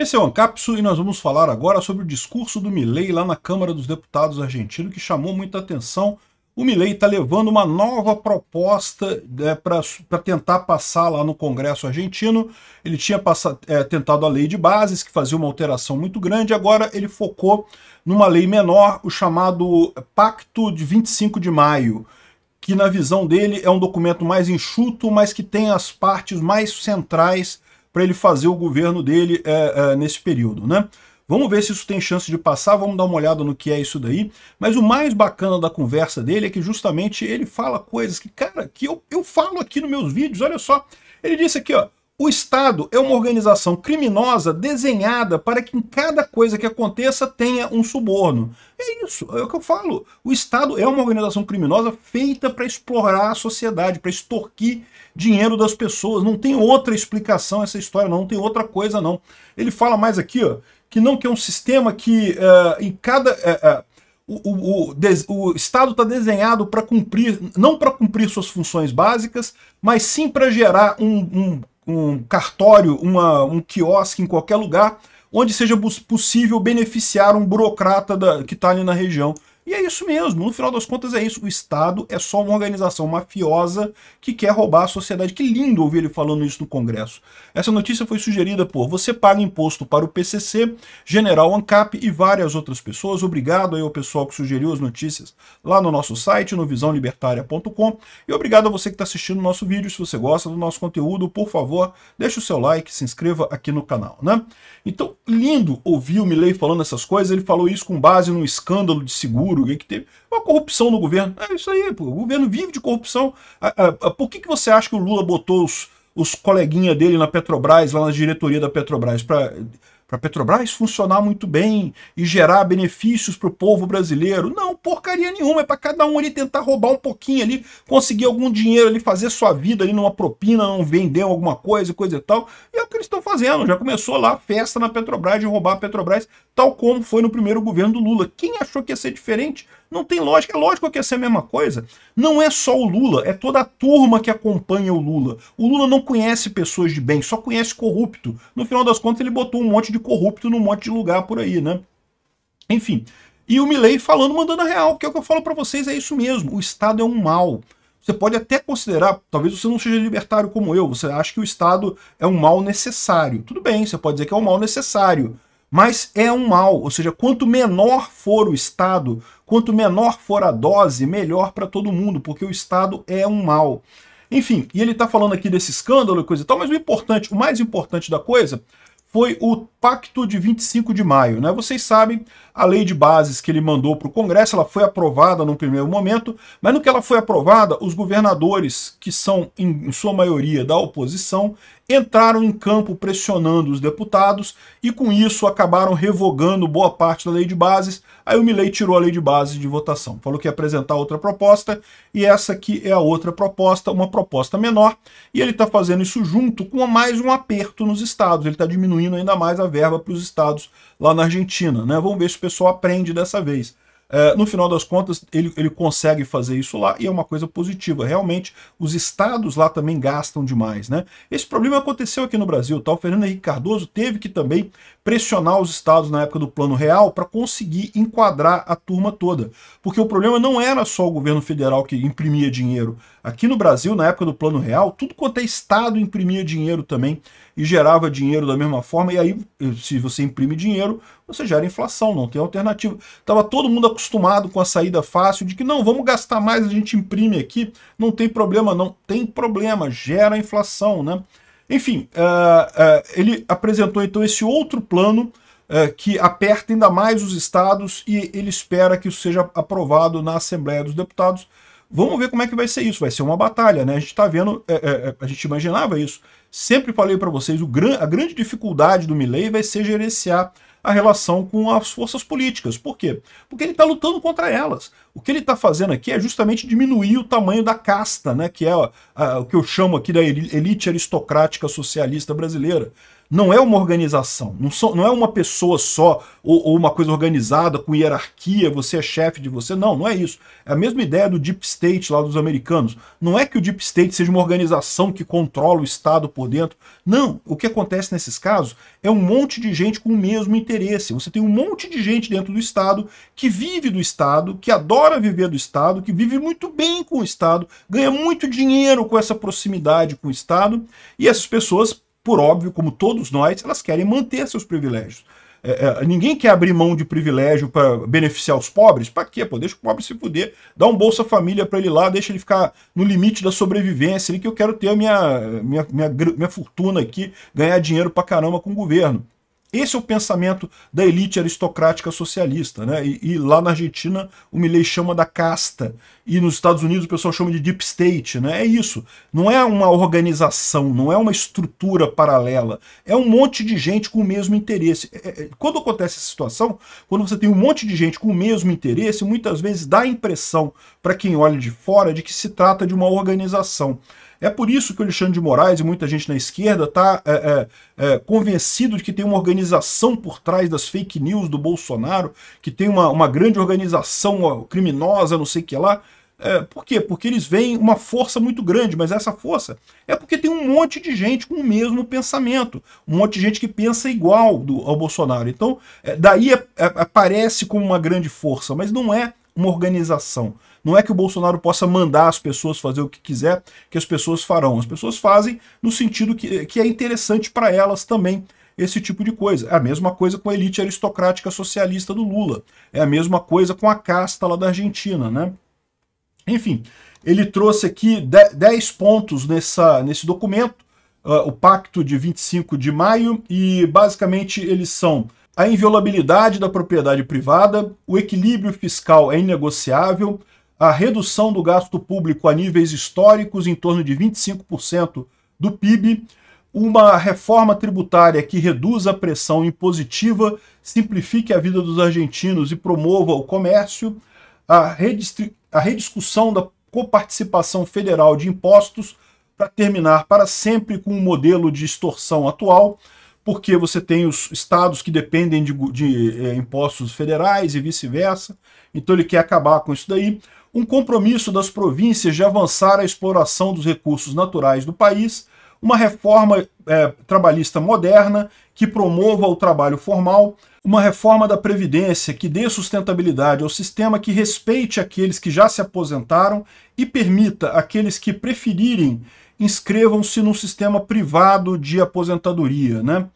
Esse é o AnCapsu e nós vamos falar agora sobre o discurso do Milei lá na Câmara dos Deputados argentino, que chamou muita atenção. O Milei está levando uma nova proposta é, para tentar passar lá no Congresso argentino. Ele tinha passado, é, tentado a lei de bases, que fazia uma alteração muito grande, agora ele focou numa lei menor, o chamado Pacto de 25 de Maio, que na visão dele é um documento mais enxuto, mas que tem as partes mais centrais para ele fazer o governo dele é, é, nesse período, né? Vamos ver se isso tem chance de passar, vamos dar uma olhada no que é isso daí. Mas o mais bacana da conversa dele é que justamente ele fala coisas que, cara, que eu, eu falo aqui nos meus vídeos, olha só. Ele disse aqui, ó, o Estado é uma organização criminosa desenhada para que em cada coisa que aconteça tenha um suborno. É isso, é o que eu falo. O Estado é uma organização criminosa feita para explorar a sociedade, para extorquir dinheiro das pessoas. Não tem outra explicação essa história, não, não tem outra coisa, não. Ele fala mais aqui, ó, que não que é um sistema que uh, em cada. Uh, uh, o, o, o, o, Estado está desenhado para cumprir, não para cumprir suas funções básicas, mas sim para gerar um, um, um cartório, uma, um quiosque em qualquer lugar, onde seja possível beneficiar um burocrata da, que está ali na região e é isso mesmo, no final das contas é isso. O Estado é só uma organização mafiosa que quer roubar a sociedade. Que lindo ouvir ele falando isso no Congresso. Essa notícia foi sugerida por Você Paga Imposto para o PCC, General Ancap e várias outras pessoas. Obrigado aí ao pessoal que sugeriu as notícias lá no nosso site, no visãolibertaria.com. E obrigado a você que está assistindo o nosso vídeo. Se você gosta do nosso conteúdo, por favor, deixe o seu like, se inscreva aqui no canal, né? Então, lindo ouvir o Milley falando essas coisas. Ele falou isso com base num escândalo de seguro Maduro, alguém que teve uma corrupção no governo. É isso aí, pô. o governo vive de corrupção. Por que, que você acha que o Lula botou os, os coleguinhas dele na Petrobras, lá na diretoria da Petrobras, para para a Petrobras funcionar muito bem e gerar benefícios para o povo brasileiro. Não, porcaria nenhuma. É para cada um ali tentar roubar um pouquinho ali, conseguir algum dinheiro ali, fazer sua vida ali numa propina, não vender alguma coisa, coisa e tal. E é o que eles estão fazendo. Já começou lá a festa na Petrobras de roubar a Petrobras, tal como foi no primeiro governo do Lula. Quem achou que ia ser diferente? Não tem lógica. É lógico que ia ser a mesma coisa. Não é só o Lula, é toda a turma que acompanha o Lula. O Lula não conhece pessoas de bem, só conhece corrupto. No final das contas, ele botou um monte de corrupto num monte de lugar por aí, né? Enfim. E o Milley falando, mandando a real, que é o que eu falo para vocês, é isso mesmo. O Estado é um mal. Você pode até considerar, talvez você não seja libertário como eu, você acha que o Estado é um mal necessário. Tudo bem, você pode dizer que é um mal necessário mas é um mal, ou seja, quanto menor for o Estado, quanto menor for a dose, melhor para todo mundo, porque o Estado é um mal. Enfim, e ele está falando aqui desse escândalo e coisa e tal, mas o importante, o mais importante da coisa foi o Pacto de 25 de Maio. Né? Vocês sabem, a lei de bases que ele mandou para o Congresso, ela foi aprovada num primeiro momento, mas no que ela foi aprovada, os governadores, que são em sua maioria da oposição, entraram em campo pressionando os deputados e com isso acabaram revogando boa parte da lei de bases. Aí o Milei tirou a lei de bases de votação, falou que ia apresentar outra proposta e essa aqui é a outra proposta, uma proposta menor, e ele está fazendo isso junto com mais um aperto nos estados, ele está diminuindo diminuindo ainda mais a verba para os estados lá na Argentina. Né? Vamos ver se o pessoal aprende dessa vez. É, no final das contas, ele, ele consegue fazer isso lá e é uma coisa positiva. Realmente, os estados lá também gastam demais. Né? Esse problema aconteceu aqui no Brasil. Tá? O Fernando Henrique Cardoso teve que também pressionar os estados na época do Plano Real para conseguir enquadrar a turma toda. Porque o problema não era só o governo federal que imprimia dinheiro. Aqui no Brasil, na época do Plano Real, tudo quanto é estado imprimia dinheiro também e gerava dinheiro da mesma forma. E aí, se você imprime dinheiro, você gera inflação, não tem alternativa. Estava todo mundo acostumado com a saída fácil de que não, vamos gastar mais, a gente imprime aqui, não tem problema não. Tem problema, gera inflação, né? Enfim, uh, uh, ele apresentou então esse outro plano uh, que aperta ainda mais os estados e ele espera que isso seja aprovado na Assembleia dos Deputados Vamos ver como é que vai ser isso. Vai ser uma batalha, né? A gente está vendo, é, é, é, a gente imaginava isso. Sempre falei para vocês, o gran, a grande dificuldade do Milley vai ser gerenciar a relação com as forças políticas. Por quê? Porque ele está lutando contra elas. O que ele está fazendo aqui é justamente diminuir o tamanho da casta, né? que é a, a, o que eu chamo aqui da elite aristocrática socialista brasileira não é uma organização, não, so, não é uma pessoa só ou, ou, uma coisa organizada com hierarquia, você é chefe de você, não, não é isso. É a mesma ideia do Deep State lá dos americanos. Não é que o Deep State seja uma organização que controla o Estado por dentro. Não, o que acontece nesses casos é um monte de gente com o mesmo interesse. Você tem um monte de gente dentro do Estado que vive do Estado, que adora viver do Estado, que vive muito bem com o Estado, ganha muito dinheiro com essa proximidade com o Estado, e essas pessoas por óbvio, como todos nós, elas querem manter seus privilégios. É, é, ninguém quer abrir mão de privilégio para beneficiar os pobres. Para quê? Pô, deixa o pobre se fuder. Dá um Bolsa Família para ele lá, deixa ele ficar no limite da sobrevivência, ali, que eu quero ter a minha, minha, minha, minha fortuna aqui, ganhar dinheiro para caramba com o governo. Esse é o pensamento da elite aristocrática socialista, né? E, e, lá na Argentina o Milley chama da casta, e nos Estados Unidos o pessoal chama de deep state, né? É isso. Não é uma organização, não é uma estrutura paralela, é um monte de gente com o mesmo interesse. É, é, quando acontece essa situação, quando você tem um monte de gente com o mesmo interesse, muitas vezes dá a impressão para quem olha de fora de que se trata de uma organização. É por isso que o Alexandre de Moraes e muita gente na esquerda está é, é, é, convencido de que tem uma organização por trás das fake news do Bolsonaro, que tem uma, uma grande organização criminosa, não sei o que lá. É, por quê? Porque eles veem uma força muito grande, mas essa força é porque tem um monte de gente com o mesmo pensamento, um monte de gente que pensa igual do, ao Bolsonaro. Então, é, daí é, é aparece como uma grande força, mas não é uma organização. Não é que o Bolsonaro possa mandar as pessoas fazer o que quiser, que as pessoas farão. As pessoas fazem no sentido que, que é interessante para elas também esse tipo de coisa. É a mesma coisa com a elite aristocrática socialista do Lula. É a mesma coisa com a casta lá da Argentina, né? Enfim, ele trouxe aqui 10 pontos nessa, nesse documento, uh, o Pacto de 25 de Maio, e basicamente eles são a inviolabilidade da propriedade privada, o equilíbrio fiscal é inegociável, a redução do gasto público a níveis históricos em torno de 25% do PIB, uma reforma tributária que reduza a pressão impositiva, simplifique a vida dos argentinos e promova o comércio, a, a rediscussão da coparticipação federal de impostos para terminar para sempre com o modelo de extorsão atual, porque você tem os estados que dependem de, de é, impostos federais e vice-versa, então ele quer acabar com isso daí. Um compromisso das províncias de avançar a exploração dos recursos naturais do país, uma reforma é, trabalhista moderna que promova o trabalho formal, uma reforma da Previdência que dê sustentabilidade ao sistema, que respeite aqueles que já se aposentaram e permita aqueles que preferirem inscrevam-se num sistema privado de aposentadoria, né?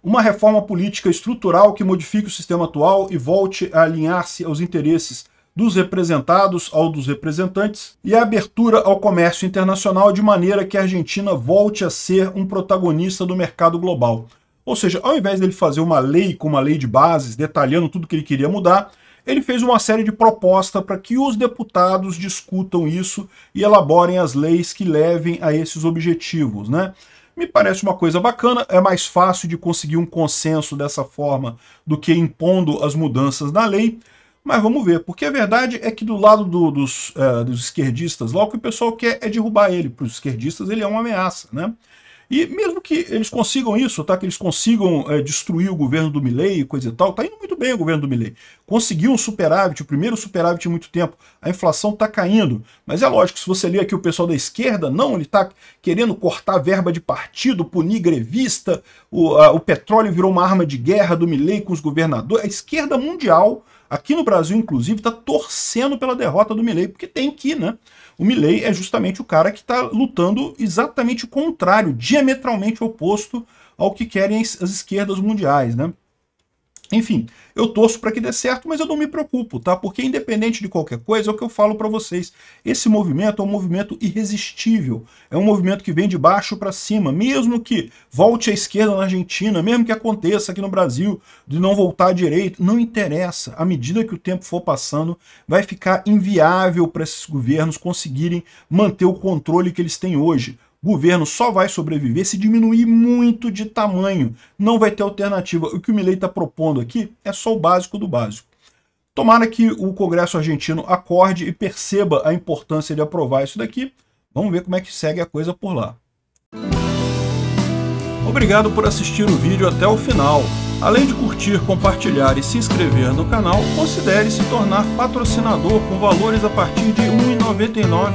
Uma reforma política estrutural que modifique o sistema atual e volte a alinhar-se aos interesses dos representados ao dos representantes e a abertura ao comércio internacional de maneira que a Argentina volte a ser um protagonista do mercado global. Ou seja, ao invés dele fazer uma lei com uma lei de bases detalhando tudo que ele queria mudar, ele fez uma série de propostas para que os deputados discutam isso e elaborem as leis que levem a esses objetivos, né? Me parece uma coisa bacana, é mais fácil de conseguir um consenso dessa forma do que impondo as mudanças na lei, mas vamos ver, porque a verdade é que do lado do, dos, uh, dos esquerdistas lá, o que o pessoal quer é derrubar ele. Para os esquerdistas ele é uma ameaça, né? E mesmo que eles consigam isso, tá? Que eles consigam é, destruir o governo do Milley e coisa e tal, tá indo muito bem o governo do Milley. Conseguiu um superávit, o primeiro superávit em muito tempo. A inflação está caindo. Mas é lógico, se você lê aqui o pessoal da esquerda, não, ele tá querendo cortar verba de partido, punir grevista, o, a, o petróleo virou uma arma de guerra do Milley com os governadores. A é esquerda mundial aqui no Brasil, inclusive, está torcendo pela derrota do Milley, porque tem que, né? O Milley é justamente o cara que está lutando exatamente o contrário, diametralmente oposto ao que querem as esquerdas mundiais, né? Enfim, eu torço para que dê certo, mas eu não me preocupo, tá? Porque independente de qualquer coisa, é o que eu falo para vocês. Esse movimento é um movimento irresistível. É um movimento que vem de baixo para cima, mesmo que volte à esquerda na Argentina, mesmo que aconteça aqui no Brasil de não voltar à direita, não interessa. À medida que o tempo for passando, vai ficar inviável para esses governos conseguirem manter o controle que eles têm hoje governo só vai sobreviver se diminuir muito de tamanho. Não vai ter alternativa. O que o Milei está propondo aqui é só o básico do básico. Tomara que o Congresso argentino acorde e perceba a importância de aprovar isso daqui. Vamos ver como é que segue a coisa por lá. Obrigado por assistir o vídeo até o final. Além de curtir, compartilhar e se inscrever no canal, considere se tornar patrocinador com valores a partir de R$ 1,99